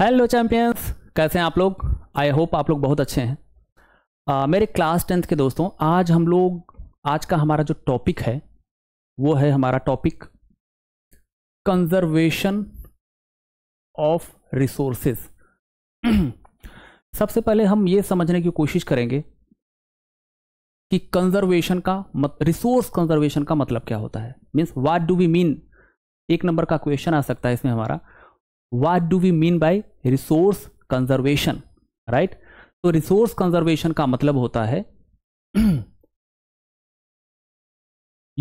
Hello champions कैसे हैं आप लोग आई होप आप लोग बहुत अच्छे हैं uh, मेरे क्लास टेंथ के दोस्तों आज हम लोग आज का हमारा जो टॉपिक है वो है हमारा टॉपिक कंजर्वेशन ऑफ रिसोर्सेज सबसे पहले हम ये समझने की कोशिश करेंगे कि कंजर्वेशन का मत रिसोर्स कंजर्वेशन का मतलब क्या होता है means what do we mean एक नंबर का क्वेश्चन आ सकता है इसमें हमारा what do we mean by resource conservation right तो रिसोर्स कंजर्वेशन का मतलब होता है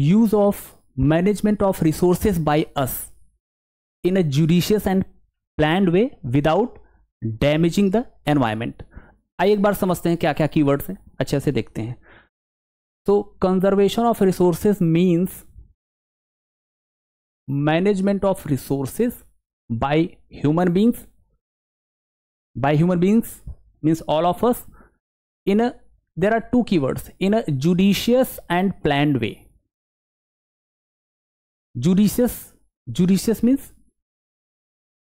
use of management of resources by us in a judicious and plan way without damaging the environment आइए एक बार समझते हैं क्या क्या कीवर्ड्स हैं अच्छे से देखते हैं तो conservation of resources means management of resources by human beings by human beings means all of us in a there are two keywords in a judicious and planned way judicious judicious means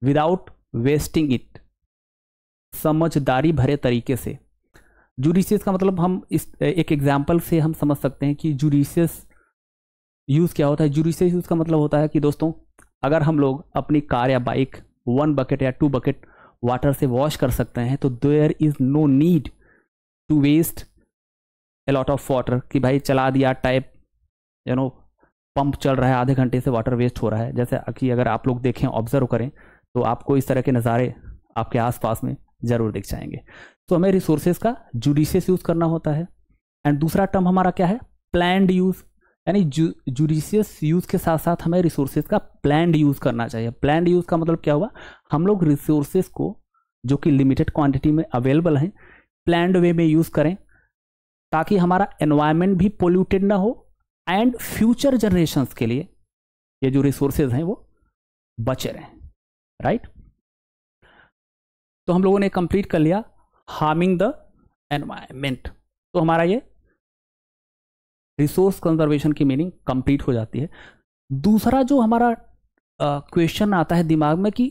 without wasting it samajhdari bhare tarike se judicious का मतलब हम इस एक example से हम समझ सकते हैं कि जुडिशियस यूज़ क्या होता है जुडिशियस यूज़ का मतलब होता है कि दोस्तों अगर हम लोग अपनी कार या बाइक वन बकेट या टू बकेट वाटर से वॉश कर सकते हैं तो there is no need to waste a lot of water कि भाई चला दिया टाइप यू नो पंप चल रहा है आधे घंटे से वाटर वेस्ट हो रहा है जैसे कि अगर आप लोग देखें ऑब्जर्व करें तो आपको इस तरह के नज़ारे आपके आसपास में ज़रूर दिख जाएंगे तो हमें रिसोर्सेज का जुडिशियस यूज़ करना होता है एंड दूसरा टर्म हमारा क्या है प्लैंड यूज़ यानी जुडिशियस यूज़ के साथ साथ हमें रिसोर्सेज का प्लान्ड यूज़ करना चाहिए प्लान्ड यूज़ का मतलब क्या हुआ हम लोग रिसोर्सेज को जो कि लिमिटेड क्वांटिटी में अवेलेबल हैं प्लान्ड वे में यूज़ करें ताकि हमारा एनवायरनमेंट भी पोल्यूटेड ना हो एंड फ्यूचर जनरेशन्स के लिए ये जो रिसोर्सेज हैं वो बचे रहें राइट तो हम लोगों ने कंप्लीट कर लिया हार्मिंग द एनवायरमेंट तो हमारा ये रिसोर्स कंजर्वेशन की मीनिंग कंप्लीट हो जाती है दूसरा जो हमारा क्वेश्चन आता है दिमाग में कि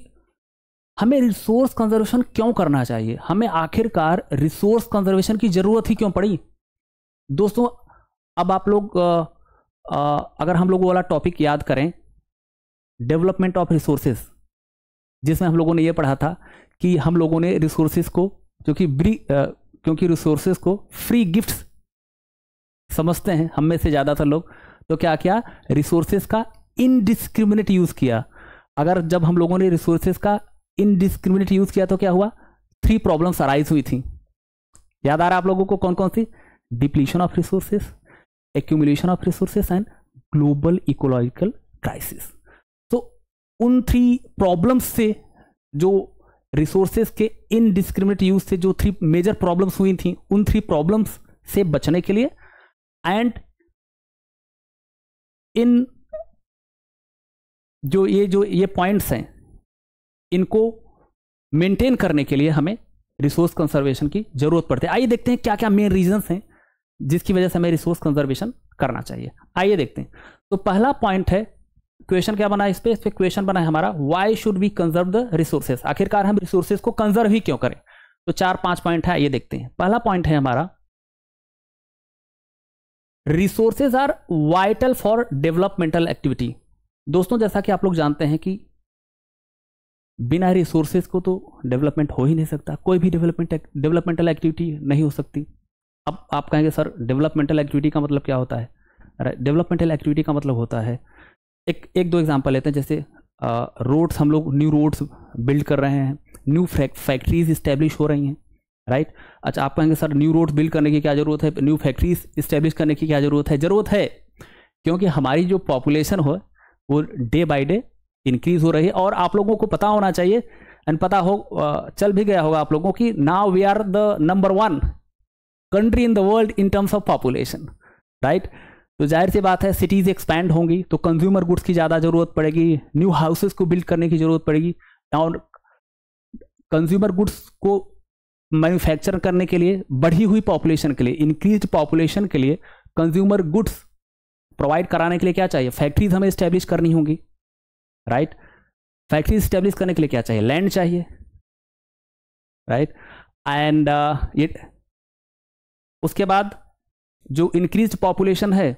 हमें रिसोर्स कंजर्वेशन क्यों करना चाहिए हमें आखिरकार रिसोर्स कंजर्वेशन की ज़रूरत ही क्यों पड़ी दोस्तों अब आप लोग आ, आ, अगर हम लोग वाला टॉपिक याद करें डेवलपमेंट ऑफ रिसोर्सेज जिसमें हम लोगों ने यह पढ़ा था कि हम लोगों ने रिसोर्सेज को जो कि क्योंकि रिसोर्सेज को फ्री गिफ्ट्स समझते हैं हम में से ज़्यादातर लोग तो क्या किया रिसोर्सेज का इनडिस्क्रिमिनेट यूज़ किया अगर जब हम लोगों ने रिसोर्सेज का इनडिस्क्रिमिनेट यूज़ किया तो क्या हुआ थ्री प्रॉब्लम्स अराइज हुई थी याद आ रहा आप लोगों को कौन कौन सी depletion of resources accumulation of resources and global ecological crisis तो उन थ्री प्रॉब्लम्स से जो रिसोर्सेज के इनडिस्क्रिमिनेट यूज से जो थ्री मेजर प्रॉब्लम्स हुई थी उन थ्री प्रॉब्लम्स से बचने के लिए एंड इन जो ये जो ये पॉइंट्स हैं इनको मेंटेन करने के लिए हमें रिसोर्स कंजर्वेशन की जरूरत पड़ती है आइए देखते हैं क्या क्या मेन रीजंस हैं जिसकी वजह से हमें रिसोर्स कंजर्वेशन करना चाहिए आइए देखते हैं तो पहला पॉइंट है क्वेश्चन क्या बना है इस पर इस पर क्वेश्चन बना है हमारा why should we conserve the resources आखिरकार हम रिसोर्सेज को कंजर्व ही क्यों करें तो चार पांच पॉइंट है ये देखते हैं पहला पॉइंट है हमारा resources are vital for developmental activity दोस्तों जैसा कि आप लोग जानते हैं कि बिना रिसोर्सेज को तो डेवलपमेंट हो ही नहीं सकता कोई भी डेवलपमेंट डेवलपमेंटल एक्टिविटी नहीं हो सकती अब आप कहेंगे सर डेवलपमेंटल एक्टिविटी का मतलब क्या होता है डेवलपमेंटल एक्टिविटी का मतलब होता है एक एक दो एग्जांपल लेते हैं जैसे रोड्स हम लोग न्यू रोड्स बिल्ड कर रहे हैं न्यू फैक्ट्रीज इस्टेब्लिश हो रही हैं राइट अच्छा आप कहेंगे सर न्यू रोड बिल्ड करने की क्या ज़रूरत है न्यू फैक्ट्रीज इस्टेब्लिश करने की क्या ज़रूरत है ज़रूरत है क्योंकि हमारी जो पॉपुलेशन हो वो डे बाई डे इंक्रीज हो रही है और आप लोगों को पता होना चाहिए एंड पता हो चल भी गया होगा आप लोगों की now we are the number one country in the world in terms of population right तो जाहिर सी बात है सिटीज़ एक्सपैंड होंगी तो कंज्यूमर गुड्स की ज़्यादा ज़रूरत पड़ेगी न्यू हाउसेस को बिल्ड करने की ज़रूरत पड़ेगी नाउ कंज्यूमर गुड्स को मैन्युफैक्चर करने के लिए बढ़ी हुई पॉपुलेशन के लिए इंक्रीज पॉपुलेशन के लिए कंज्यूमर गुड्स प्रोवाइड कराने के लिए क्या चाहिए फैक्ट्रीज हमें इस्टेब्लिश करनी होंगी राइट right? फैक्ट्रीज इस्टेब्लिश करने के लिए क्या चाहिए लैंड चाहिए राइट एंड uh, ये उसके बाद जो इंक्रीज पॉपुलेशन है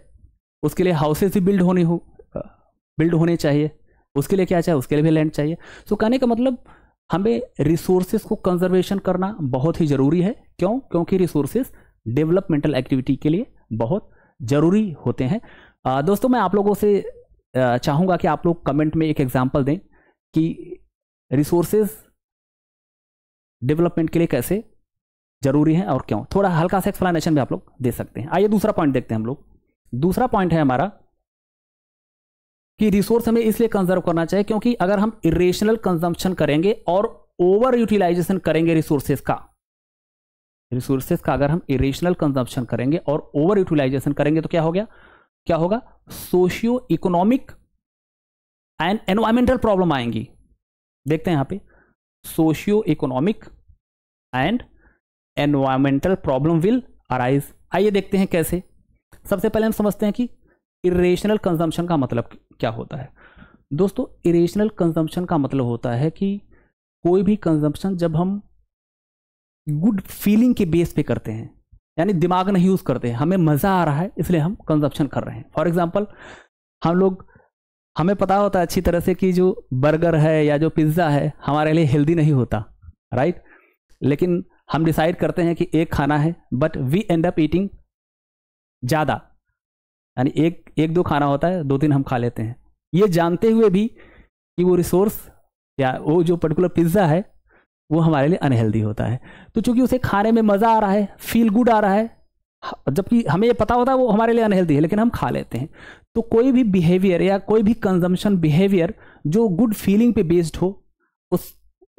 उसके लिए हाउसेज भी बिल्ड होने हो बिल्ड uh, होने चाहिए उसके लिए क्या चाहिए उसके लिए भी लैंड चाहिए सो so, कहने का मतलब हमें रिसोर्सेज को कंजर्वेशन करना बहुत ही ज़रूरी है क्यों क्योंकि रिसोर्सेज डेवलपमेंटल एक्टिविटी के लिए बहुत ज़रूरी होते हैं आ, दोस्तों मैं आप लोगों से चाहूँगा कि आप लोग कमेंट में एक एग्जाम्पल दें कि रिसोर्सेज डेवलपमेंट के लिए कैसे जरूरी है और क्यों थोड़ा हल्का सा एक्सप्लेनेशन भी आप लोग दे सकते हैं आइए दूसरा पॉइंट देखते हैं हम लोग दूसरा पॉइंट है हमारा कि रिसोर्स हमें इसलिए कंजर्व करना चाहिए क्योंकि अगर हम इरेशनल कंजम्पशन करेंगे और ओवर यूटिलाइजेशन करेंगे रिसोर्सेज का रिसोर्सेज का अगर हम इरेशनल कंजम्पशन करेंगे और ओवर यूटिलाइजेशन करेंगे तो क्या हो गया क्या होगा socio economic and environmental problem आएंगी देखते हैं यहां पे socio economic and environmental problem will arise आइए देखते हैं कैसे सबसे पहले हम समझते हैं कि इरेशनल कंजम्पशन का मतलब क्या होता है दोस्तों इरेशनल कंजम्पशन का मतलब होता है कि कोई भी कंजम्पशन जब हम गुड फीलिंग के बेस पे करते हैं यानी दिमाग नहीं यूज़ करते हमें मज़ा आ रहा है इसलिए हम कंजप्शन कर रहे हैं फॉर एग्ज़ाम्पल हम लोग हमें पता होता है अच्छी तरह से कि जो बर्गर है या जो पिज़्ज़ा है हमारे लिए हेल्दी नहीं होता राइट लेकिन हम डिसाइड करते हैं कि एक खाना है but we end up eating ज़्यादा यानी एक एक दो खाना होता है दो तीन हम खा लेते हैं ये जानते हुए भी कि वो रिसोर्स या वो जो पर्टिकुलर पिज्ज़ा है वो हमारे लिए अनहेल्दी होता है तो चूंकि उसे खाने में मज़ा आ रहा है फील गुड आ रहा है जबकि हमें ये पता होता है वो हमारे लिए अनहेल्दी है लेकिन हम खा लेते हैं तो कोई भी बिहेवियर या कोई भी कंजम्पशन बिहेवियर जो गुड फीलिंग पे बेस्ड हो उस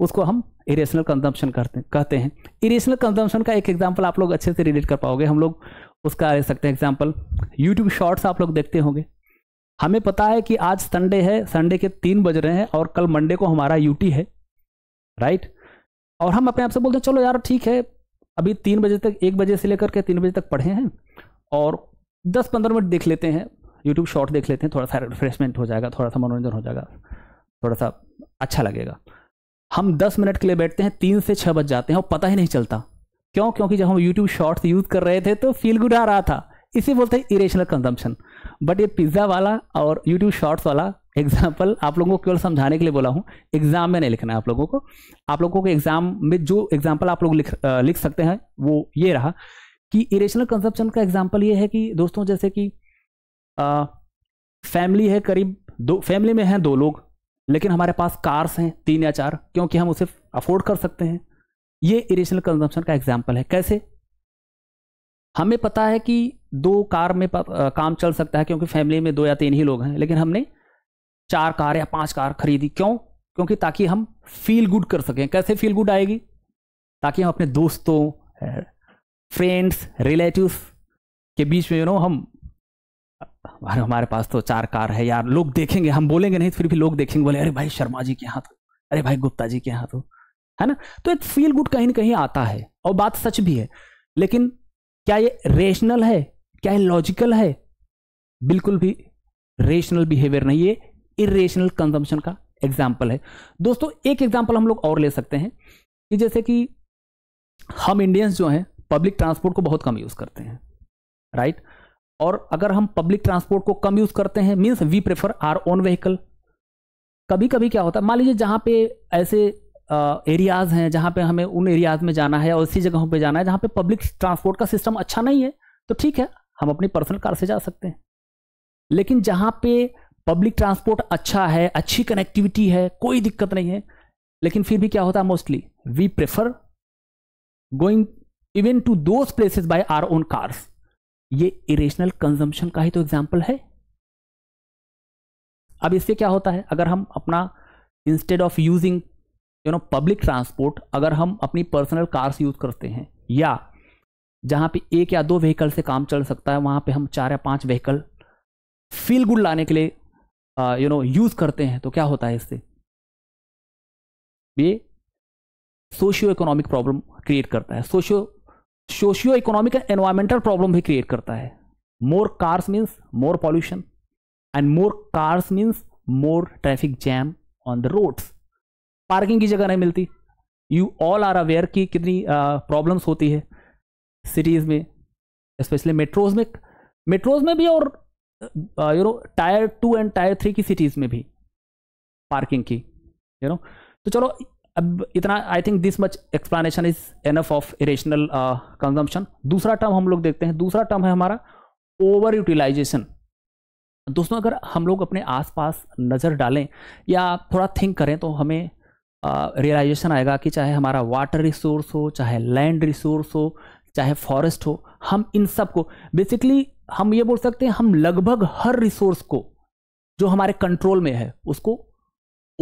उसको हम इरेशनल कंजम्पशन करते कहते हैं इरेशनल कंजम्पशन का एक एग्जांपल आप लोग अच्छे से रिलेट कर पाओगे हम लोग उसका ले सकते हैं एग्जाम्पल यूट्यूब शॉर्ट्स आप लोग देखते होंगे हमें पता है कि आज संडे है संडे के तीन बज रहे हैं और कल मंडे को हमारा यूटी है राइट और हम अपने आप से बोलते हैं चलो यार ठीक है अभी तीन बजे तक एक बजे से लेकर के तीन बजे तक पढ़े हैं और दस पंद्रह मिनट देख लेते हैं यूट्यूब शॉर्ट देख लेते हैं थोड़ा सा रिफ्रेशमेंट हो जाएगा थोड़ा सा मनोरंजन हो जाएगा थोड़ा सा अच्छा लगेगा हम दस मिनट के लिए बैठते हैं तीन से छः बज जाते हैं और पता ही नहीं चलता क्यों क्योंकि जब हम यूट्यूब शॉर्ट्स यूज कर रहे थे तो फील गुड आ रहा था इसे बोलते हैं इरेशनल कंजम्पशन बट ये पिज्ज़ा वाला और यूट्यूब शॉर्ट्स वाला एग्जाम्पल आप लोगों को केवल समझाने के लिए बोला हूँ एग्जाम में नहीं लिखना है आप लोगों को आप लोगों को एग्जाम में जो एग्जाम्पल आप लोग लिख लिख सकते हैं वो ये रहा कि इरेशनल कंजप्शन का एग्जाम्पल ये है कि दोस्तों जैसे कि आ, फैमिली है करीब दो फैमिली में हैं दो लोग लेकिन हमारे पास कार्स हैं तीन या चार क्योंकि हम उसे अफोर्ड कर सकते हैं ये इरेशनल कंजम्पशन का एग्जाम्पल है कैसे हमें पता है कि दो कार में काम चल सकता है क्योंकि फैमिली में दो या तीन ही लोग हैं लेकिन हमने चार कार या पांच कार खरीदी क्यों क्योंकि ताकि हम फील गुड कर सकें कैसे फील गुड आएगी ताकि हम अपने दोस्तों फ्रेंड्स रिलेटिव्स के बीच में यू नो हम हमारे पास तो चार कार है यार लोग देखेंगे हम बोलेंगे नहीं फिर भी लोग देखेंगे बोले अरे भाई शर्मा जी के यहाँ तो अरे भाई गुप्ता जी के यहाँ तो है ना तो एक फील गुड कहीं ना कहीं आता है और बात सच भी है लेकिन क्या ये रेशनल है क्या ये लॉजिकल है बिल्कुल भी रेशनल बिहेवियर नहीं ये इरेशनल कंजम्पशन का एग्जाम्पल है दोस्तों एक एग्जाम्पल हम लोग और ले सकते हैं कि जैसे कि हम इंडियंस जो हैं पब्लिक ट्रांसपोर्ट को बहुत कम यूज़ करते हैं राइट और अगर हम पब्लिक ट्रांसपोर्ट को कम यूज़ करते हैं means we prefer our own vehicle कभी कभी क्या होता है मान लीजिए जहाँ पे ऐसे एरियाज़ हैं जहाँ पे हमें उन एरियाज़ में जाना है और ऐसी जगहों पे जाना है जहाँ पे पब्लिक ट्रांसपोर्ट का सिस्टम अच्छा नहीं है तो ठीक है हम अपनी पर्सनल कार से जा सकते हैं लेकिन जहाँ पे पब्लिक ट्रांसपोर्ट अच्छा है अच्छी कनेक्टिविटी है कोई दिक्कत नहीं है लेकिन फिर भी क्या होता है mostly we prefer going even to those places by our own cars ये इरेशनल कंजम्पशन का ही तो एग्जाम्पल है अब इससे क्या होता है अगर हम अपना instead of using you know public transport अगर हम अपनी पर्सनल कार्स यूज़ करते हैं या जहाँ पे एक या दो व्हीकल से काम चल सकता है वहाँ पे हम चार या पांच व्हीकल फील गुड लाने के लिए यू नो यूज़ करते हैं तो क्या होता है इससे ये सोशियो इकोनॉमिक प्रॉब्लम क्रिएट करता है socio socio economic and environmental problem भी क्रिएट करता है more cars means more pollution and more cars means more traffic jam on the roads parking की जगह नहीं मिलती यू ऑल आर अवेयर की कितनी प्रॉब्लम्स होती है सिटीज़ में स्पेशली मेट्रोज में मेट्रोज में भी और you know tier two and tier three की सिटीज़ में भी पार्किंग की यू नो तो चलो अब इतना I think this much explanation is enough of irrational consumption दूसरा टर्म हम लोग देखते हैं दूसरा टर्म है हमारा ओवर यूटिलाइजेशन दोस्तों अगर हम लोग अपने आसपास नज़र डालें या थोड़ा थिंक करें तो हमें रियलाइजेशन आएगा कि चाहे हमारा वाटर रिसोर्स हो चाहे लैंड रिसोर्स हो चाहे फॉरेस्ट हो हम इन सब को बेसिकली हम ये बोल सकते हैं हम लगभग हर रिसोर्स को जो हमारे कंट्रोल में है उसको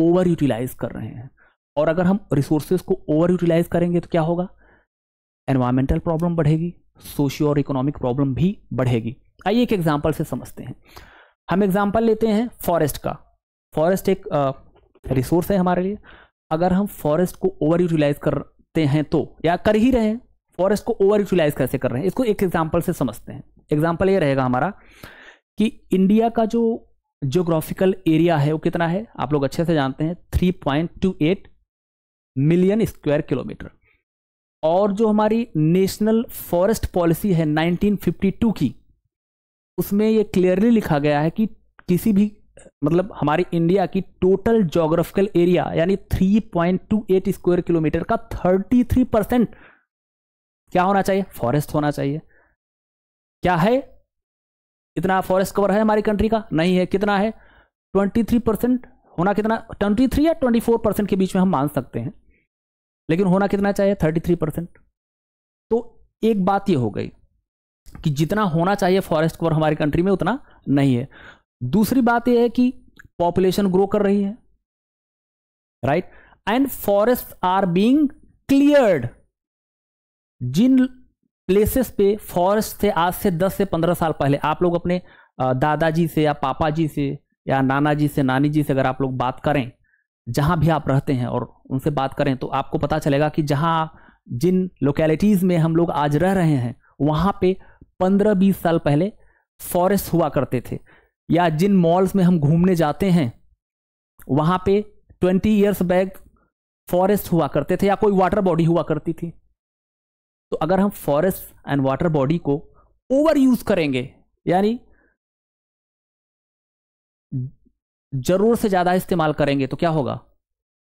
ओवर यूटिलाइज कर रहे हैं और अगर हम रिसोर्सेज को ओवर यूटिलाइज करेंगे तो क्या होगा एनवायरमेंटल प्रॉब्लम बढ़ेगी सोशियो और इकोनॉमिक प्रॉब्लम भी बढ़ेगी आइए एक एग्जाम्पल से समझते हैं हम एग्जाम्पल लेते हैं फॉरेस्ट का फॉरेस्ट एक रिसोर्स है हमारे लिए अगर हम फॉरेस्ट को ओवर यूटिलाइज करते हैं तो या कर ही रहे हैं फॉरेस्ट को ओवर यूटिलाइज कैसे कर रहे हैं इसको एक एग्जाम्पल से समझते हैं एग्जाम्पल ये रहेगा हमारा कि इंडिया का जो जोग्राफिकल एरिया है वो कितना है आप लोग अच्छे से जानते हैं 3.28 मिलियन स्क्वायर किलोमीटर और जो हमारी नेशनल फॉरेस्ट पॉलिसी है 1952 की उसमें ये क्लियरली लिखा गया है कि किसी भी मतलब हमारी इंडिया की टोटल जोग्राफिकल एरिया यानी 3.28 स्क्वायर किलोमीटर का 33 परसेंट क्या होना चाहिए फॉरेस्ट होना चाहिए क्या है इतना फॉरेस्ट कवर है हमारी कंट्री का नहीं है कितना है 23 परसेंट होना कितना 23 या 24 परसेंट के बीच में हम मान सकते हैं लेकिन होना कितना चाहिए 33 परसेंट तो एक बात यह हो गई कि जितना होना चाहिए फॉरेस्ट कवर हमारी कंट्री में उतना नहीं है दूसरी बात यह है कि पॉपुलेशन ग्रो कर रही है right and forest are being cleared जिन प्लेसेस पे फॉरेस्ट थे आज से 10 से 15 साल पहले आप लोग अपने दादाजी से या पापा जी से या नाना जी से नानी जी से अगर आप लोग बात करें जहां भी आप रहते हैं और उनसे बात करें तो आपको पता चलेगा कि जहां जिन लोकेलिटीज़ में हम लोग आज रह रहे हैं वहां पे 15-20 साल पहले फॉरेस्ट हुआ करते थे या जिन मॉल्स में हम घूमने जाते हैं वहां पे ट्वेंटी ईयर्स बैक फॉरेस्ट हुआ करते थे या कोई वाटर बॉडी हुआ करती थी तो अगर हम फॉरेस्ट एंड वाटर बॉडी को ओवर यूज करेंगे यानी जरूर से ज़्यादा इस्तेमाल करेंगे तो क्या होगा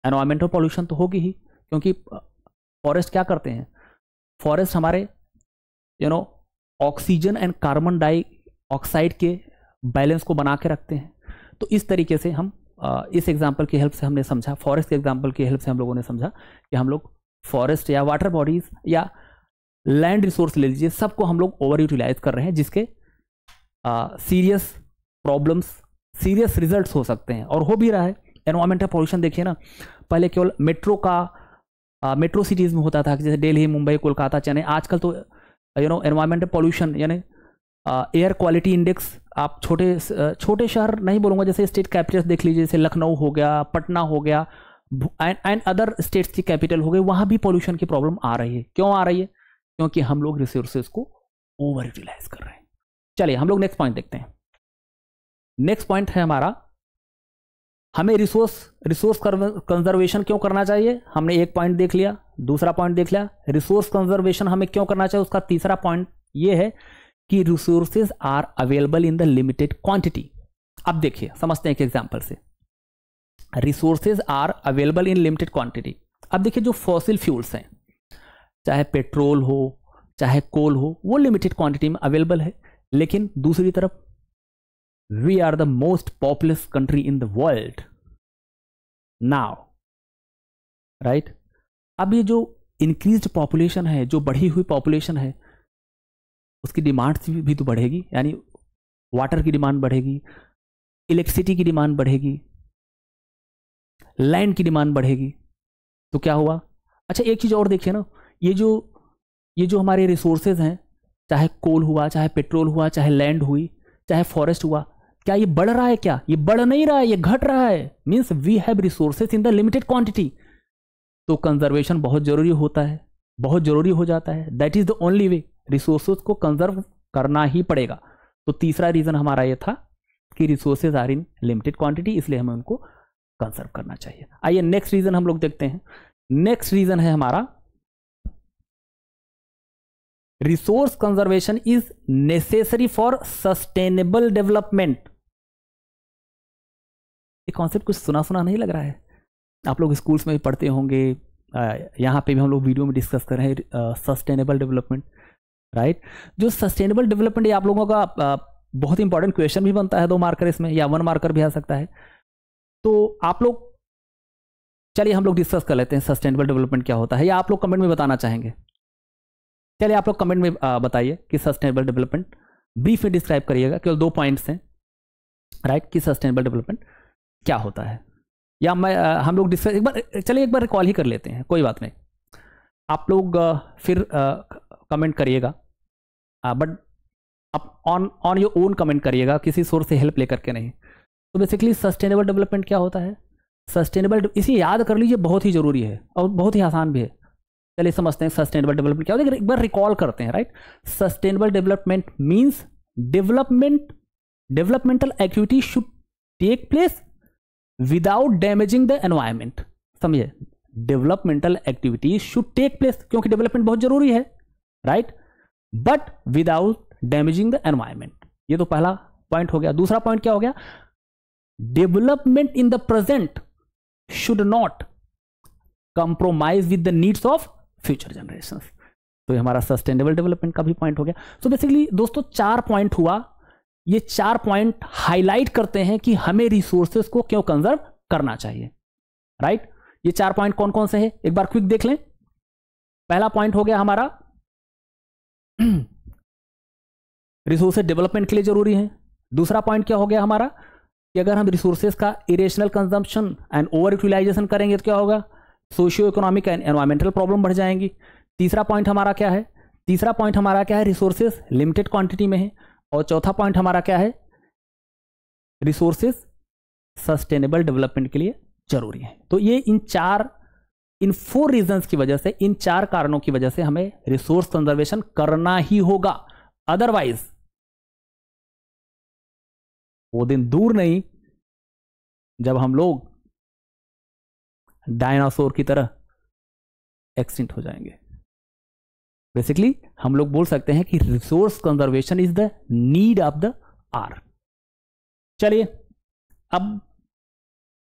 एनवायरमेंटल पॉल्यूशन तो होगी ही क्योंकि फॉरेस्ट क्या करते हैं फॉरेस्ट हमारे you know oxygen and carbon dioxide के बैलेंस को बना के रखते हैं तो इस तरीके से हम इस एग्जाम्पल की हेल्प से हमने समझा फॉरेस्ट के एग्जाम्पल की हेल्प से हम लोगों ने समझा कि हम लोग फॉरेस्ट या वाटर बॉडीज या लैंड रिसोर्स ले लीजिए सबको हम लोग ओवर यूटिलाइज कर रहे हैं जिसके सीरियस प्रॉब्लम्स सीरियस रिजल्ट्स हो सकते हैं और हो भी रहा है एनवायरमेंटल पॉल्यूशन देखिए ना पहले केवल मेट्रो का मेट्रो सिटीज़ में होता था जैसे दिल्ली मुंबई कोलकाता चेन्नई आजकल तो यू नो एनवायरमेंटल पॉल्यूशन यानी एयर क्वालिटी इंडेक्स आप छोटे छोटे शहर नहीं बोलूंगा जैसे स्टेट कैपिटल्स देख लीजिए जैसे लखनऊ हो गया पटना हो गया एंड अदर स्टेट्स की कैपिटल हो गई वहां भी पॉल्यूशन की प्रॉब्लम आ रही है क्यों आ रही है क्योंकि हम लोग रिसोर्सेज को ओवर यूटिलाइज कर रहे हैं चलिए हम लोग नेक्स्ट पॉइंट देखते हैं नेक्स्ट पॉइंट है हमारा हमें रिसोर्स रिसोर्स कंजर्वेशन क्यों करना चाहिए हमने एक पॉइंट देख लिया दूसरा पॉइंट देख लिया रिसोर्स कंजर्वेशन हमें क्यों करना चाहिए उसका तीसरा पॉइंट ये है कि resources are available in the limited quantity अब देखिए समझते हैं एक एग्जाम्पल से resources are available in limited quantity अब देखिए जो फॉसिल फ्यूल्स हैं चाहे पेट्रोल हो चाहे कोल हो वो लिमिटेड क्वांटिटी में अवेलेबल है लेकिन दूसरी तरफ we are the most populous country in the world now right अब ये जो इंक्रीज पॉपुलेशन है जो बढ़ी हुई पॉपुलेशन है उसकी डिमांड्स भी तो बढ़ेगी यानी वाटर की डिमांड बढ़ेगी इलेक्ट्रिसिटी की डिमांड बढ़ेगी लैंड की डिमांड बढ़ेगी तो क्या हुआ अच्छा एक चीज़ और देखिए ना ये जो ये जो हमारे रिसोर्सेज हैं चाहे कोल हुआ चाहे पेट्रोल हुआ चाहे लैंड हुई चाहे फॉरेस्ट हुआ क्या ये बढ़ रहा है क्या ये बढ़ नहीं रहा है ये घट रहा है means we have resources in the limited quantity तो कंजर्वेशन बहुत ज़रूरी होता है बहुत ज़रूरी हो जाता है that is the only way resources को कंजर्व करना ही पड़ेगा तो तीसरा रीज़न हमारा ये था कि resources are in limited quantity इसलिए हमें उनको कंजर्व करना चाहिए आइए नेक्स्ट रीज़न हम लोग देखते हैं नेक्स्ट रीज़न है हमारा resource conservation is necessary for sustainable development ये कॉन्सेप्ट कुछ सुना सुना नहीं लग रहा है आप लोग स्कूल्स में भी पढ़ते होंगे यहाँ पे भी हम लोग वीडियो में डिस्कस कर रहे हैं सस्टेनेबल डेवलपमेंट राइट right? जो सस्टेनेबल डेवलपमेंट ये आप लोगों का बहुत इंपॉर्टेंट क्वेश्चन भी बनता है दो मार्कर इसमें या वन मार्कर भी आ सकता है तो आप लोग चलिए हम लोग डिस्कस कर लेते हैं सस्टेनेबल डेवलपमेंट क्या होता है या आप लोग कमेंट में बताना चाहेंगे चलिए आप लोग कमेंट में बताइए कि सस्टेनेबल डेवलपमेंट ब्रीफ में डिस्क्राइब करिएगा केवल दो पॉइंट्स हैं राइट कि सस्टेनेबल डेवलपमेंट क्या होता है या मैं हम लोग डिस्कस एक बार चलिए एक बार कॉल ही कर लेते हैं कोई बात नहीं आप लोग फिर कमेंट करिएगा बट हाँ, आप on on your own comment करिएगा किसी सोर्स से हेल्प लेकर के नहीं तो बेसिकली सस्टेनेबल डेवलपमेंट क्या होता है सस्टेनेबल इसे याद कर लीजिए बहुत ही ज़रूरी है और बहुत ही आसान भी है चलिए समझते हैं सस्टेनेबल डेवलपमेंट क्या होता है एक बार रिकॉल करते हैं right sustainable development means development developmental activity should take place without damaging the environment समझिए developmental activity should take place क्योंकि डेवलपमेंट बहुत जरूरी है right but without damaging the environment ये तो पहला पॉइंट हो गया दूसरा पॉइंट क्या हो गया development in the present should not compromise with the needs of future generation तो ये हमारा सस्टेनेबल डेवलपमेंट का भी पॉइंट हो गया सो so बेसिकली दोस्तों चार पॉइंट हुआ ये चार पॉइंट हाईलाइट करते हैं कि हमें रिसोर्सेस को क्यों कंजर्व करना चाहिए राइट right? ये चार पॉइंट कौन कौन से हैं एक बार क्विक देख लें पहला पॉइंट हो गया हमारा रिसोर्सेज डेवलपमेंट के लिए ज़रूरी है दूसरा पॉइंट क्या हो गया हमारा कि अगर हम रिसोर्सेज का irrational consumption and over utilization करेंगे तो क्या होगा socio economic and environmental problem बढ़ जाएंगी तीसरा पॉइंट हमारा क्या है तीसरा पॉइंट हमारा क्या है रिसोर्सेज लिमिटेड क्वांटिटी में है और चौथा पॉइंट हमारा क्या है रिसोर्सेज सस्टेनेबल डेवलपमेंट के लिए जरूरी है तो ये इन चार इन फोर रीजंस की वजह से इन चार कारणों की वजह से हमें रिसोर्स कंजर्वेशन करना ही होगा अदरवाइज वो दिन दूर नहीं जब हम लोग डायनासोर की तरह एक्सटिंट हो जाएंगे बेसिकली हम लोग बोल सकते हैं कि resource conservation is the need of the hour चलिए अब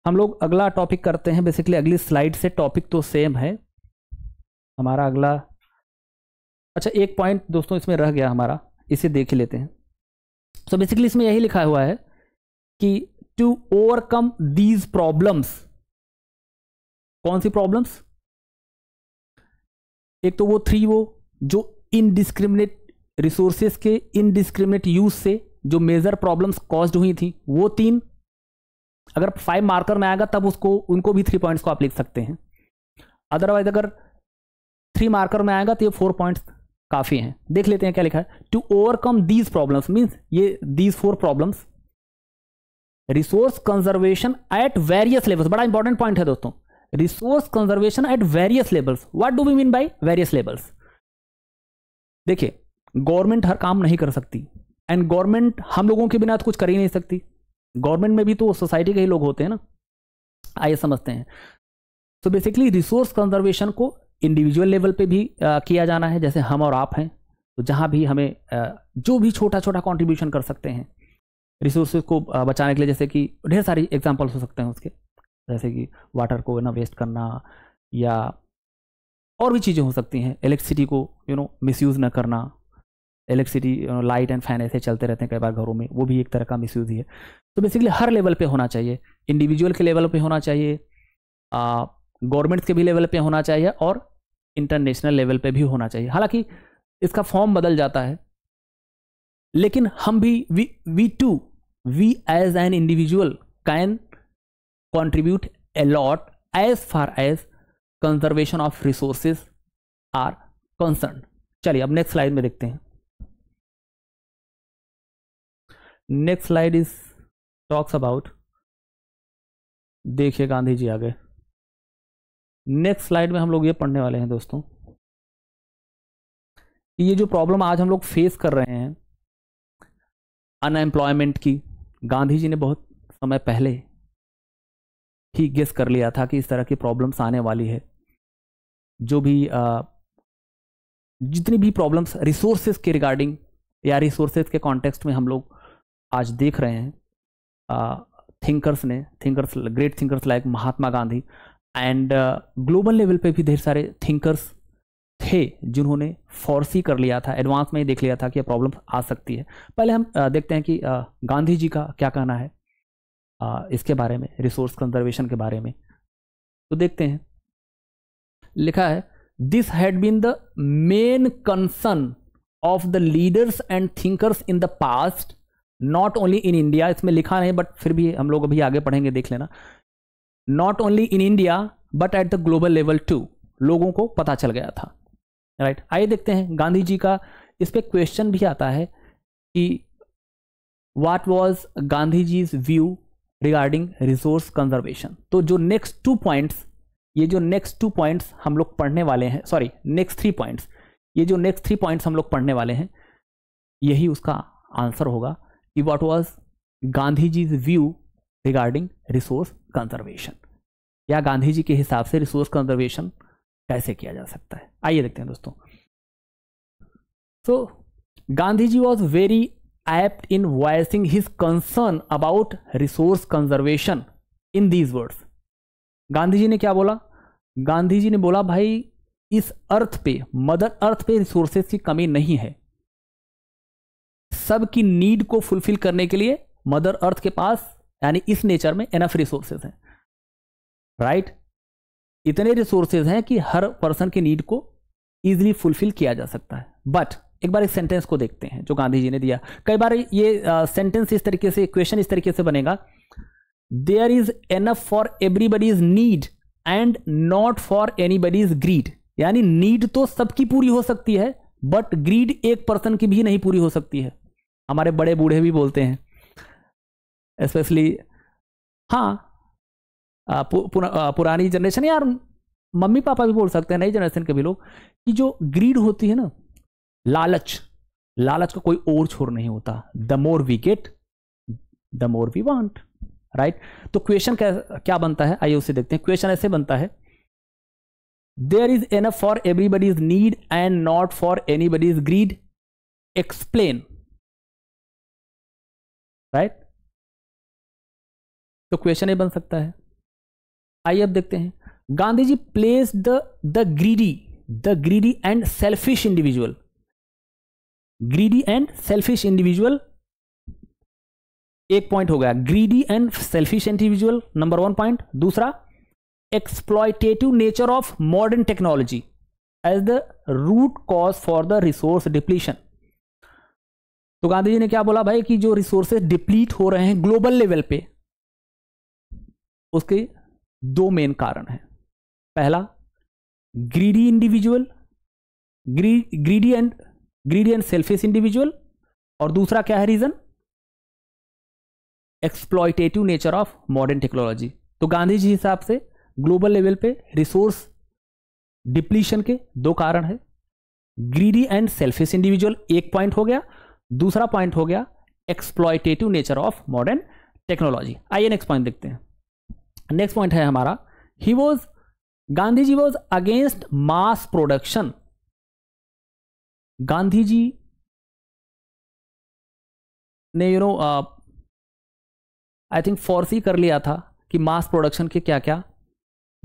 हम लोग अगला टॉपिक करते हैं बेसिकली अगली स्लाइड से टॉपिक तो सेम है हमारा अगला अच्छा एक पॉइंट दोस्तों इसमें रह गया हमारा इसे देख लेते हैं सो so बेसिकली इसमें यही लिखा हुआ है कि टू ओवरकम दीज प्रॉब्लम्स कौन सी प्रॉब्लम्स एक तो वो थ्री वो जो इनडिस्क्रिमिनेट रिसोर्सेस के इनडिस्क्रिमिनेट यूज से जो मेजर प्रॉब्लम्स कॉज्ड हुई थी वो तीन अगर फाइव मार्कर में आएगा तब उसको उनको भी थ्री पॉइंट्स को आप लिख सकते हैं अदरवाइज अगर थ्री मार्कर में आएगा तो ये फोर पॉइंट्स काफ़ी हैं देख लेते हैं क्या लिखा है to overcome these problems means ये these four problems resource conservation at various levels बड़ा इंपॉर्टेंट पॉइंट है दोस्तों resource conservation at various levels what do we mean by various levels देखिए गवर्नमेंट हर काम नहीं कर सकती एंड गवर्नमेंट हम लोगों के बिना तो कुछ कर ही नहीं सकती गवर्नमेंट में भी तो सोसाइटी के ही लोग होते हैं ना आइए समझते हैं तो बेसिकली रिसोर्स कंजर्वेशन को इंडिविजुअल लेवल पे भी आ, किया जाना है जैसे हम और आप हैं तो जहाँ भी हमें आ, जो भी छोटा छोटा कॉन्ट्रीब्यूशन कर सकते हैं रिसोर्सेज को बचाने के लिए जैसे कि ढेर सारी एग्जाम्पल्स हो सकते हैं उसके जैसे कि वाटर को ना वेस्ट करना या और भी चीज़ें हो सकती हैं इलेक्ट्रिसिटी को यू नो मिसयूज़ ना करना इलेक्ट्रिसिटी लाइट एंड फैन ऐसे चलते रहते हैं कई बार घरों में वो भी एक तरह का मिस ही है तो बेसिकली हर लेवल पे होना चाहिए इंडिविजुअल के लेवल पे होना चाहिए गवर्नमेंट्स के भी लेवल पे होना चाहिए और इंटरनेशनल लेवल पे भी होना चाहिए हालांकि इसका फॉर्म बदल जाता है लेकिन हम भी we we to we as an individual can contribute a lot as far as conservation of resources are concern चलिए अब नेक्स्ट स्लाइड में देखते हैं next slide is talks about देखिए गांधी जी आ गए नेक्स्ट स्लाइड में हम लोग ये पढ़ने वाले हैं दोस्तों कि ये जो प्रॉब्लम आज हम लोग फेस कर रहे हैं अनएम्प्लॉयमेंट की गांधी जी ने बहुत समय पहले ही गेस कर लिया था कि इस तरह की प्रॉब्लम्स आने वाली है जो भी जितनी भी प्रॉब्लम्स रिसोर्सेज के रिगार्डिंग या रिसोर्सेज के कॉन्टेक्स्ट में हम लोग आज देख रहे हैं थिंकर्स ने thinkers great thinkers like Mahatma Gandhi and global level पे भी ढेर सारे थिंकर्स थे जिन्होंने फोर्सी कर लिया था एडवांस में ही देख लिया था कि प्रॉब्लम आ सकती है पहले हम देखते हैं कि गांधी जी का क्या कहना है इसके बारे में रिसोर्स कंजर्वेशन के बारे में तो देखते हैं लिखा है this had been the main concern of the leaders and thinkers in the past not only in India इसमें लिखा नहीं बट फिर भी हम लोग अभी आगे पढ़ेंगे देख लेना not only in India but at the global level too लोगों को पता चल गया था राइट right? आइए देखते हैं गांधी जी का इस पर क्वेश्चन भी आता है कि what was Gandhi ji's view regarding resource conservation तो जो नेक्स्ट टू पॉइंट्स ये जो नेक्स्ट टू पॉइंट्स हम लोग पढ़ने वाले हैं सॉरी नेक्स्ट थ्री पॉइंट्स ये जो नेक्स्ट थ्री पॉइंट्स हम लोग पढ़ने वाले हैं यही उसका आंसर होगा was Gandhi ji's view regarding resource conservation या गांधी जी के हिसाब से रिसोर्स कंजर्वेशन कैसे किया जा सकता है आइए देखते हैं दोस्तों so Gandhi ji was very apt in voicing his concern about resource conservation in these words Gandhi ji ने क्या बोला गांधी जी ने बोला भाई इस अर्थ पे मदर अर्थ पे रिसोर्सेस की कमी नहीं है सबकी नीड को फुलफिल करने के लिए मदर अर्थ के पास यानी इस नेचर में एनफ रिसोर्सेज हैं राइट इतने रिसोर्सेज हैं कि हर पर्सन की नीड को इजिली फुलफिल किया जा सकता है बट एक बार इस सेंटेंस को देखते हैं जो गांधी जी ने दिया कई बार ये सेंटेंस इस तरीके से क्वेश्चन इस तरीके से बनेगा there is enough for everybody's need and not for anybody's greed यानी नीड तो सबकी पूरी हो सकती है बट ग्रीड एक पर्सन की भी नहीं पूरी हो सकती है हमारे बड़े बूढ़े भी बोलते हैं स्पेशली हाँ आ, पु, पु, आ, पुरानी जनरेशन यार मम्मी पापा भी बोल सकते हैं नई जनरेशन के भी लोग कि जो ग्रीड होती है ना लालच लालच का कोई और छोर नहीं होता the more we get the more we want right तो क्वेश्चन क्या क्या बनता है आइए उसे देखते हैं क्वेश्चन ऐसे बनता है there is enough for everybody's need and not for anybody's greed explain right तो क्वेश्चन ये बन सकता है आइए अब देखते हैं Gandhi ji place the the greedy the greedy and selfish individual greedy and selfish individual एक पॉइंट हो गया greedy and selfish individual number one point दूसरा exploitative nature of modern technology as the root cause for the resource depletion तो गांधी जी ने क्या बोला भाई कि जो रिसोर्सेज डिप्लीट हो रहे हैं ग्लोबल लेवल पे उसके दो मेन कारण हैं पहला greedy individual greedy and greedy and selfish individual और दूसरा क्या है reason exploitative nature of modern technology तो गांधी जी हिसाब से ग्लोबल लेवल पे रिसोर्स डिप्लीशन के दो कारण है ग्रीडी एंड सेल्फिश इंडिविजुअल एक पॉइंट हो गया दूसरा पॉइंट हो गया exploitative nature of modern technology आइए नेक्स्ट पॉइंट देखते हैं नेक्स्ट पॉइंट है हमारा ही was Gandhi ji was against mass production Gandhi ji ने you know I think foresee कर लिया था कि मास प्रोडक्शन के क्या क्या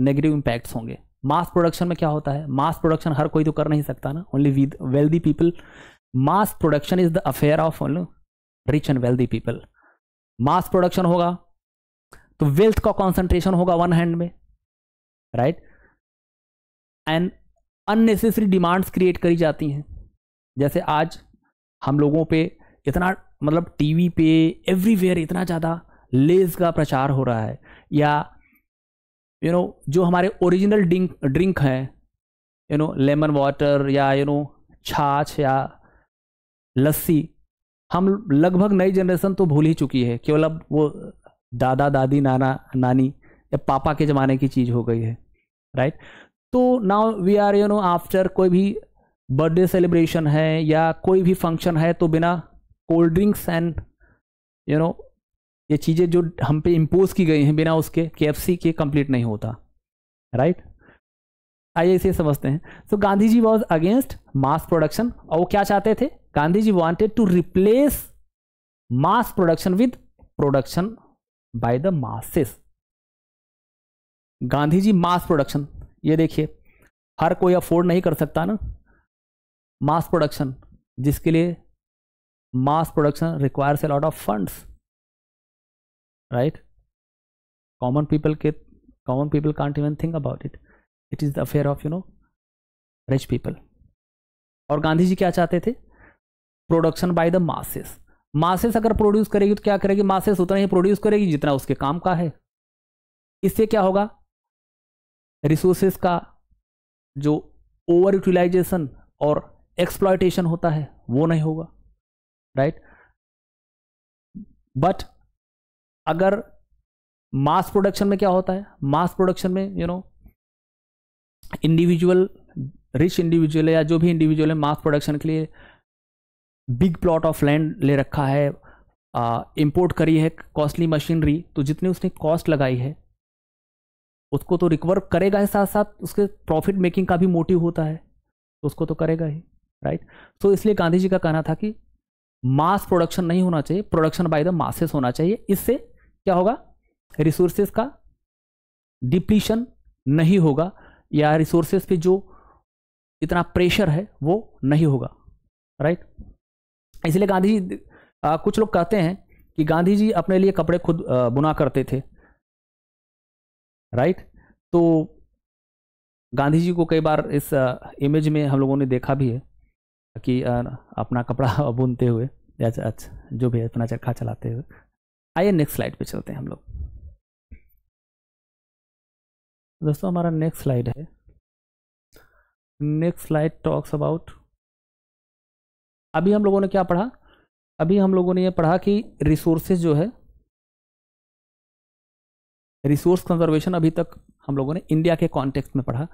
नेगेटिव इंपैक्ट्स होंगे मास प्रोडक्शन में क्या होता है मास प्रोडक्शन हर कोई तो कर नहीं सकता ना only with wealthy people mass production is the affair of rich and wealthy people mass production होगा तो वेल्थ का कॉन्सेंट्रेशन होगा वन हैंड में right and unnecessary demands create करी जाती हैं जैसे आज हम लोगों पे इतना मतलब टीवी पे एवरीवेयर इतना ज़्यादा लेज का प्रचार हो रहा है या यू you नो know, जो हमारे ओरिजिनल ड्रिंक ड्रिंक हैं यू नो लेमन वाटर या यू you नो know, छाछ या लस्सी हम लगभग नई जनरेशन तो भूल ही चुकी है केवल अब वो दादा दादी नाना नानी या पापा के ज़माने की चीज़ हो गई है राइट तो now we are you know after कोई भी बर्थडे सेलिब्रेशन है या कोई भी फंक्शन है तो बिना cold drinks and you know ये चीज़ें जो हम पे इम्पोज की गई हैं बिना उसके के के कंप्लीट नहीं होता राइट right? आइए इसे समझते हैं so Gandhi ji was against mass production और वो क्या चाहते थे Gandhi ji wanted to replace mass production with production by the masses Gandhi ji mass production ये देखिए हर कोई अफोर्ड नहीं कर सकता ना मास प्रोडक्शन जिसके लिए mass production requires a lot of funds right common people के common people can't even think about it it is the affair of you know rich people और गांधी जी क्या चाहते थे production by the masses masses अगर produce करेगी तो क्या करेगी मासेस उतना ही प्रोड्यूस करेगी जितना उसके काम का है इससे क्या होगा रिसोर्सेस का जो ओवर यूटिलाइजेशन और एक्सप्लॉयटेशन होता है वो नहीं होगा राइट बट अगर मास प्रोडक्शन में क्या होता है मास प्रोडक्शन में you you know know, individual rich individual या जो भी इंडिविजुअल है मास प्रोडक्शन के लिए बिग प्लॉट ऑफ लैंड ले रखा है इंपोर्ट करी है कॉस्टली मशीनरी तो जितनी उसने कॉस्ट लगाई है उसको तो रिकवर करेगा ही साथ साथ उसके प्रॉफिट मेकिंग का भी मोटिव होता है तो उसको तो करेगा ही राइट सो इसलिए गांधी जी का कहना था कि मास प्रोडक्शन नहीं होना चाहिए प्रोडक्शन बाय द मासेस होना चाहिए इससे क्या होगा रिसोर्सेस का डिप्लीशन नहीं होगा या रिसोर्सेज पे जो इतना प्रेशर है वो नहीं होगा राइट इसलिए गांधी जी आ, कुछ लोग कहते हैं कि गांधी जी अपने लिए कपड़े खुद आ, बुना करते थे राइट तो गांधी जी को कई बार इस आ, इमेज में हम लोगों ने देखा भी है कि आ, अपना कपड़ा बुनते हुए या अच्छा, जो भी अपना चरखा चलाते हुए आइए नेक्स्ट स्लाइड पे चलते हैं हम लोग दोस्तों हमारा नेक्स्ट स्लाइड है नेक्स्ट स्लाइड टॉक्स अबाउट अभी हम लोगों ने क्या पढ़ा अभी हम लोगों ने ये पढ़ा कि रिसोर्सेज जो है रिसोर्स कंजर्वेशन अभी तक हम लोगों ने इंडिया के कॉन्टेक्स में पढ़ा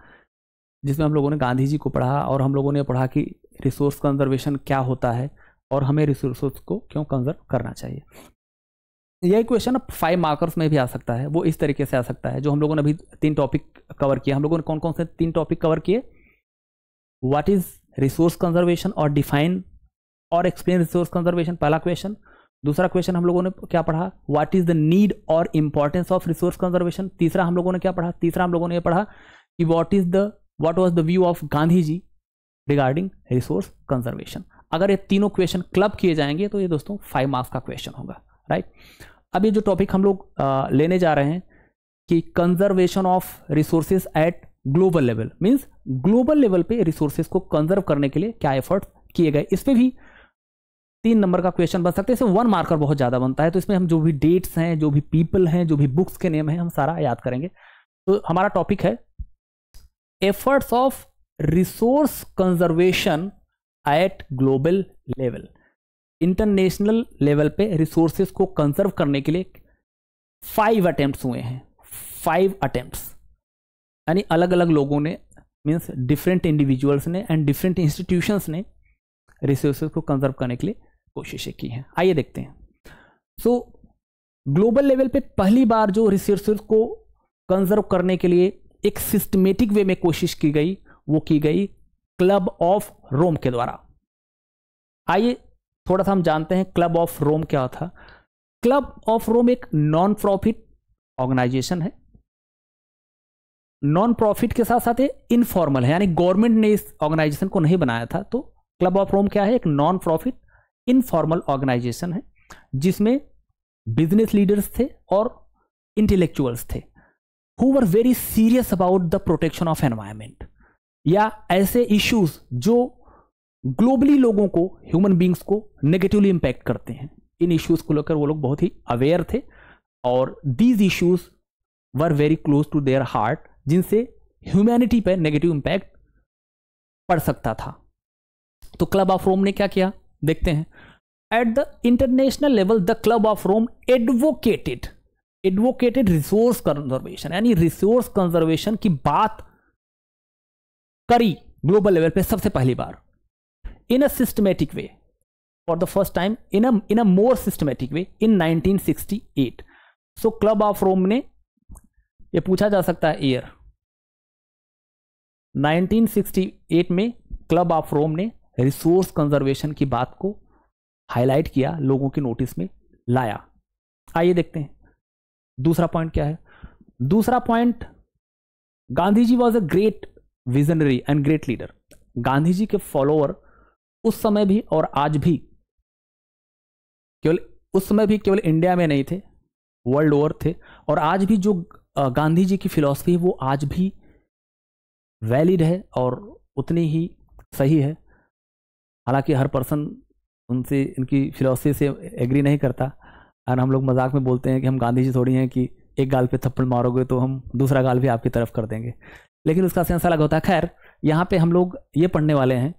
जिसमें हम लोगों ने गांधी जी को पढ़ा और हम लोगों ने पढ़ा कि रिसोर्स कंजर्वेशन क्या होता है और हमें रिसोर्स को क्यों कंजर्व करना चाहिए यह क्वेश्चन अब फाइव मार्कर्स में भी आ सकता है वो इस तरीके से आ सकता है जो हम लोगों ने अभी तीन टॉपिक कवर किया हम लोगों ने कौन कौन से तीन टॉपिक कवर किए व्हाट इज रिसोर्स कंजर्वेशन और डिफाइन और एक्सप्लेन रिसोर्स कंजर्वेशन पहला क्वेश्चन दूसरा क्वेश्चन हम लोगों ने क्या पढ़ा व्हाट इज द नीड और इंपॉर्टेंस ऑफ रिसोर्स कंजर्वेशन तीसरा हम लोगों ने क्या पढ़ा तीसरा हम लोगों ने यह पढ़ा कि what is the what was the view of Gandhi ji regarding resource conservation अगर ये तीनों क्वेश्चन क्लब किए जाएंगे तो ये दोस्तों फाइव मार्क्स का क्वेश्चन होगा राइट अब ये जो टॉपिक हम लोग लेने जा रहे हैं कि conservation of resources at global level means global level पे रिसोर्सेज को कंजर्व करने के लिए क्या एफर्ट किए गए इस पर भी तीन नंबर का क्वेश्चन बन सकते हैं इसमें वन मार्कर बहुत ज़्यादा बनता है तो इसमें हम जो भी डेट्स हैं जो भी पीपल हैं जो भी बुक्स के नेम हैं हम सारा याद करेंगे तो हमारा टॉपिक है efforts of resource conservation at global level international level पे रिसोर्सेज को कंजर्व करने के लिए फाइव अटेम्प्ट हुए हैं फाइव अटेम्प्ट्स यानी अलग अलग लोगों ने मीन्स डिफरेंट इंडिविजुअल्स ने एंड डिफरेंट इंस्टीट्यूशंस ने रिसोर्सेज को कंजर्व करने के लिए कोशिशें की हैं आइए देखते हैं सो ग्लोबल लेवल पे पहली बार जो रिसोर्सेज को कंजर्व करने के लिए एक सिस्टमेटिक वे में कोशिश की गई वो की गई क्लब ऑफ रोम के द्वारा आइए थोड़ा सा हम जानते हैं क्लब ऑफ रोम क्या था क्लब ऑफ रोम एक नॉन प्रॉफिट ऑर्गेनाइजेशन है नॉन प्रॉफिट के साथ साथ ये इनफॉर्मल है यानी गवर्नमेंट ने इस ऑर्गेनाइजेशन को नहीं बनाया था तो क्लब ऑफ रोम क्या है एक नॉन प्रॉफिट इनफॉर्मल ऑर्गेनाइजेशन है जिसमें बिजनेस लीडर्स थे और इंटेलेक्चुअल्स थे who were very serious about the protection of environment या ऐसे इश्यूज जो ग्लोबली लोगों को ह्यूमन बींग्स को नेगेटिवली इम्पैक्ट करते हैं इन इश्यूज़ को लेकर वो लोग बहुत ही अवेयर थे और these issues were very close to their heart जिनसे ह्यूमैनिटी पर नेगेटिव इम्पैक्ट पड़ सकता था तो क्लब ऑफ रोम ने क्या किया देखते हैं at the international level the club of Rome advocated advocated resource conservation यानी रिसोर्स कंजर्वेशन की बात करी ग्लोबल लेवल पे सबसे पहली बार in a systematic way for the first time in a in a more systematic way in 1968 so club of Rome ने ये पूछा जा सकता है ईयर 1968 में क्लब ऑफ रोम ने रिसोर्स कंजर्वेशन की बात को हाईलाइट किया लोगों के नोटिस में लाया आइए देखते हैं दूसरा पॉइंट क्या है दूसरा point Gandhi ji was a great visionary and great leader Gandhi ji के फॉलोअर उस समय भी और आज भी केवल उस समय भी केवल इंडिया में नहीं थे वर्ल्ड ओवर थे और आज भी जो गांधी जी की फिलॉसफी है वो आज भी वैलिड है और उतनी ही सही है हालांकि हर पर्सन उनसे इनकी फिलॉसफी से एग्री नहीं करता और हम लोग मजाक में बोलते हैं कि हम गांधी जी थोड़ी हैं कि एक गाल पे थप्पड़ मारोगे तो हम दूसरा गाल भी आपकी तरफ कर देंगे लेकिन उसका सेंस अलग होता है खैर यहाँ पे हम लोग ये पढ़ने वाले हैं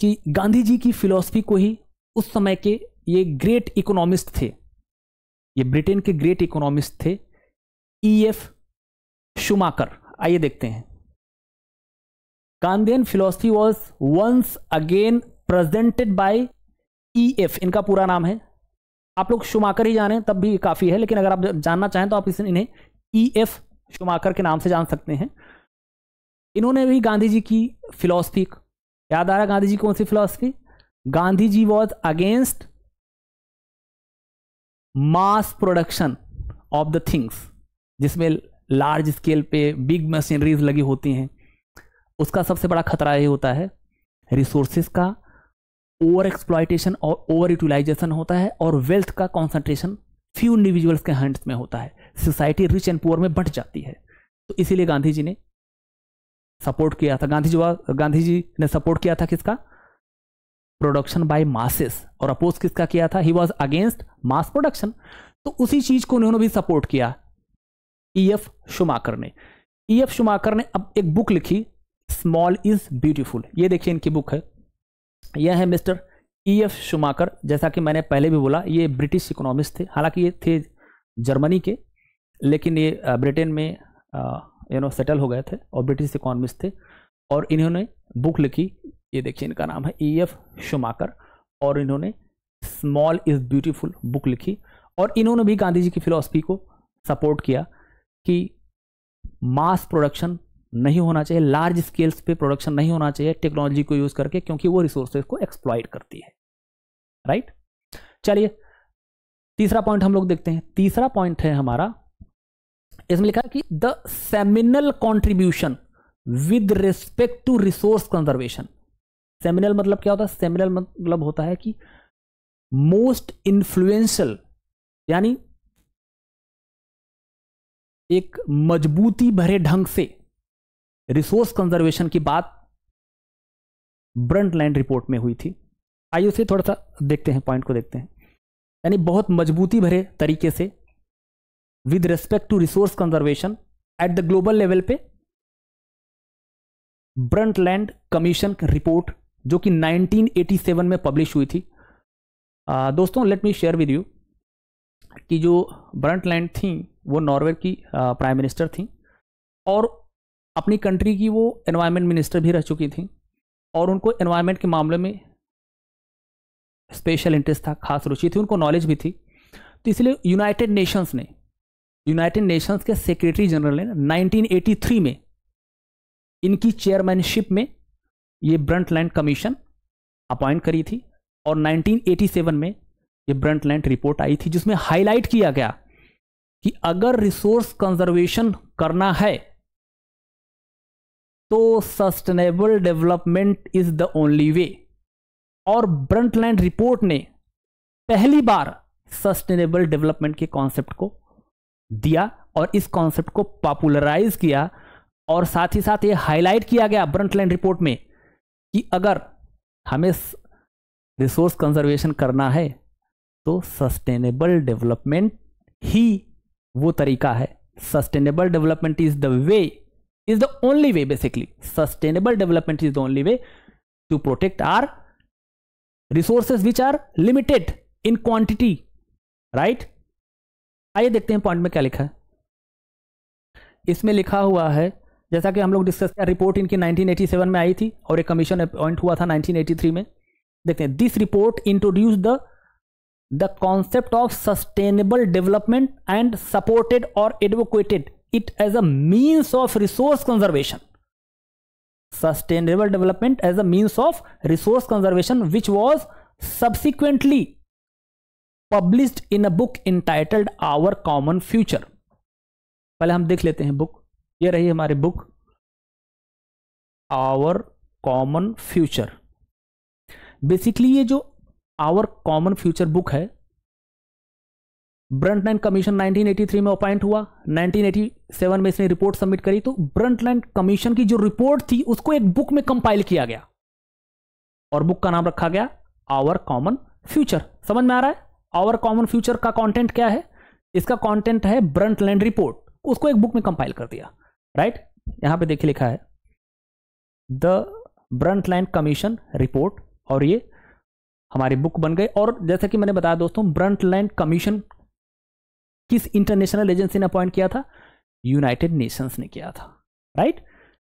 कि गांधी जी की फिलॉसफी को ही उस समय के ये ग्रेट इकोनॉमिस्ट थे ये ब्रिटेन के ग्रेट इकोनॉमिस्ट थे ई एफ शुमाकर आइए देखते हैं Gandhian philosophy was once again presented by E F इनका पूरा नाम है आप लोग शुमाकर ही जाने तब भी काफ़ी है लेकिन अगर आप जानना चाहें तो आप इसे इन्हें ई एफ शुमाकर के नाम से जान सकते हैं इन्होंने भी गांधी जी की फिलोसफी याद आ रहा गांधी जी कौन सी philosophy Gandhi ji was against mass production of the things जिसमें लार्ज स्केल पे बिग मशीनरीज लगी होती हैं उसका सबसे बड़ा खतरा ये होता है रिसोर्सेस का ओवर एक्सप्लाइटेशन और ओवर यूटिलाइजेशन होता है और वेल्थ का कॉन्सेंट्रेशन फ्यू इंडिविजुअल्स के हैंड्स में होता है सोसाइटी रिच एंड पुअर में बंट जाती है तो इसीलिए गांधी जी ने सपोर्ट किया था गांधी जी गांधी जी ने सपोर्ट किया था किसका प्रोडक्शन बाय मासेस और अपोज किसका किया था he was against mass production तो उसी चीज को उन्होंने भी सपोर्ट किया ई एफ शुमाकर ने ई एफ शुमाकर ने अब एक बुक लिखी स्मॉल इज ब्यूटिफुल ये देखिए इनकी बुक है यह है मिस्टर ई एफ शुमाकर जैसा कि मैंने पहले भी बोला ये ब्रिटिश इकोनॉमिस्ट थे हालांकि ये थे जर्मनी के लेकिन ये ब्रिटेन में आ, यू नो सेटल हो गए थे और ब्रिटिश इकोनॉमिस्ट थे और इन्होंने बुक लिखी ये देखिए इनका नाम है ई एफ शुमाकर और इन्होंने स्मॉल इज़ ब्यूटीफुल बुक लिखी और इन्होंने भी गांधी जी की फिलॉसफी को सपोर्ट किया कि मास प्रोडक्शन नहीं होना चाहिए लार्ज स्केल्स पे प्रोडक्शन नहीं होना चाहिए टेक्नोलॉजी को यूज़ करके क्योंकि वो रिसोर्सेज को एक्सप्लॉयट करती है राइट चलिए तीसरा पॉइंट हम लोग देखते हैं तीसरा पॉइंट है हमारा इसमें लिखा है कि the seminal contribution with respect to resource conservation seminal मतलब क्या होता है सेमिनल मतलब होता है कि मोस्ट इन्फ्लुएंशियल यानी एक मजबूती भरे ढंग से रिसोर्स कंजर्वेशन की बात ब्रंट लैंड रिपोर्ट में हुई थी आइए उसे थोड़ा सा देखते हैं पॉइंट को देखते हैं यानी बहुत मजबूती भरे तरीके से with respect to resource conservation at the global level पे ब्रंट लैंड कमीशन रिपोर्ट जो कि 1987 में पब्लिश हुई थी आ, दोस्तों let me share with you कि जो ब्रंट लैंड थी वो नॉर्वे की प्राइम मिनिस्टर थी और अपनी कंट्री की वो एनवायरनमेंट मिनिस्टर भी रह चुकी थी और उनको एनवायरनमेंट के मामले में स्पेशल इंटरेस्ट था खास रुचि थी उनको नॉलेज भी थी तो इसलिए यूनाइटेड नेशंस ने यूनाइटेड नेशंस के सेक्रेटरी जनरल ने 1983 में इनकी चेयरमैनशिप में ये ब्रंट लैंड कमीशन अपॉइंट करी थी और 1987 में ये ब्रंट लैंड रिपोर्ट आई थी जिसमें हाईलाइट किया गया कि अगर रिसोर्स कंजर्वेशन करना है तो sustainable development is the only way और ब्रंट लैंड रिपोर्ट ने पहली बार सस्टेनेबल डेवलपमेंट के कॉन्सेप्ट को दिया और इस कॉन्सेप्ट को पॉपुलराइज किया और साथ ही साथ ये हाईलाइट किया गया ब्रंटलैंड रिपोर्ट में कि अगर हमें रिसोर्स कंजर्वेशन करना है तो सस्टेनेबल डेवलपमेंट ही वो तरीका है sustainable development is the way is the only way basically sustainable development is the only way to protect our resources which are limited in quantity right आइए देखते हैं पॉइंट में क्या लिखा है इसमें लिखा हुआ है जैसा कि हम लोग डिस्कस किया रिपोर्ट इनकी 1987 में आई थी और एक कमीशन अपॉइंट हुआ था 1983 में देखते हैं this report introduce the the concept of sustainable development and supported और advocated it as a means of resource conservation sustainable development as a means of resource conservation which was subsequently published in a book entitled Our Common Future पहले हम देख लेते हैं book ये रही हमारी book Our Common Future basically ये जो आवर कॉमन फ्यूचर बुक है ब्रंटलैंड कमीशन 1983 में अपॉइंट हुआ 1987 में इसने रिपोर्ट सबमिट करी तो ब्रंटलैंड कमीशन की जो रिपोर्ट थी उसको एक बुक में कंपाइल किया गया और बुक का नाम रखा गया आवर कॉमन फ्यूचर समझ में आ रहा है आवर कॉमन फ्यूचर का कॉन्टेंट क्या है इसका कॉन्टेंट है ब्रंट लैंड रिपोर्ट उसको एक बुक में कंपाइल कर दिया राइट यहां पे देखिए लिखा है the Brundtland commission report और ये हमारी बुक बन गई और जैसा कि मैंने बताया दोस्तों ब्रंट लैंड कमीशन किस इंटरनेशनल एजेंसी ने अपॉइंट किया था यूनाइटेड नेशंस ने किया था राइट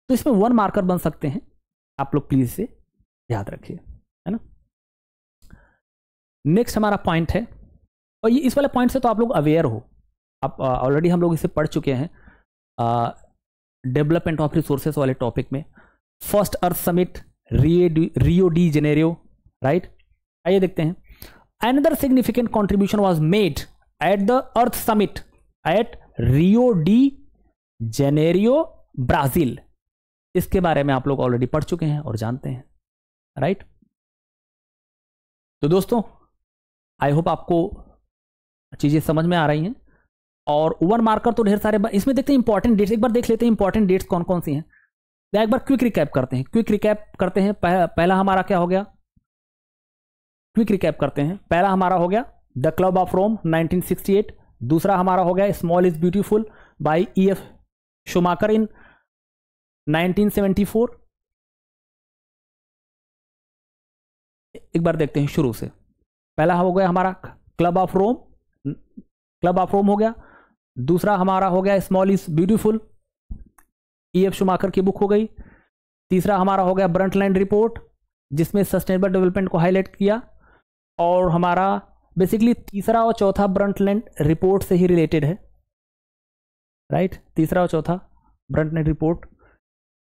तो इसमें वन मार्कर बन सकते हैं आप लोग प्लीज़ इसे याद रखिए है ना नेक्स्ट हमारा पॉइंट है और ये इस वाले पॉइंट से तो आप लोग अवेयर हो आप ऑलरेडी हम लोग इसे पढ़ चुके हैं डेवलपमेंट ऑफ रिसोर्सेज वाले टॉपिक में first earth summit Rio de Janeiro right आइए देखते हैं another significant contribution was made at the earth summit at Rio de Janeiro Brazil इसके बारे में आप लोग ऑलरेडी पढ़ चुके हैं और जानते हैं राइट तो दोस्तों आई होप आपको चीज़ें समझ में आ रही हैं और वन मार्कर तो ढेर सारे इसमें देखते हैं इंपॉर्टेंट डेट्स एक बार देख लेते हैं इंपॉर्टेंट डेट्स कौन कौन सी हैं या एक बार क्विक रिकैप करते हैं क्विक रिकैप करते हैं पह, पहला हमारा क्या हो गया क्विक रिकैप करते हैं पहला हमारा हो गया द क्लब ऑफ रोम 1968 दूसरा हमारा हो गया small is beautiful by E F Schumacher in four एक बार देखते हैं शुरू से पहला हो गया हमारा club of Rome club of Rome हो गया दूसरा हमारा हो गया small is beautiful E e F Schumacher की बुक हो गई तीसरा हमारा हो गया ब्रंट लैंड रिपोर्ट जिसमें सस्टेनेबल डेवलपमेंट को हाईलाइट किया और हमारा बेसिकली तीसरा और चौथा ब्रंट लैंड रिपोर्ट से ही रिलेटेड है राइट तीसरा और चौथा ब्रंट लैंड रिपोर्ट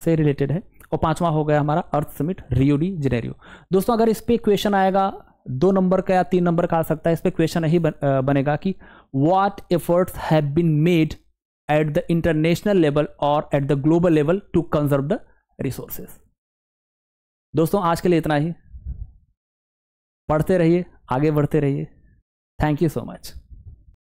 से रिलेटेड है और पांचवा हो गया हमारा अर्थ समिट रियोडी जेनेरियो दोस्तों अगर इस पर क्वेश्चन आएगा दो नंबर का या तीन नंबर का आ सकता है इस पर क्वेश्चन यही बन, बनेगा कि what efforts have been made at the international level और at the global level to conserve the resources दोस्तों आज के लिए इतना ही पढ़ते रहिए आगे बढ़ते रहिए थैंक यू सो मच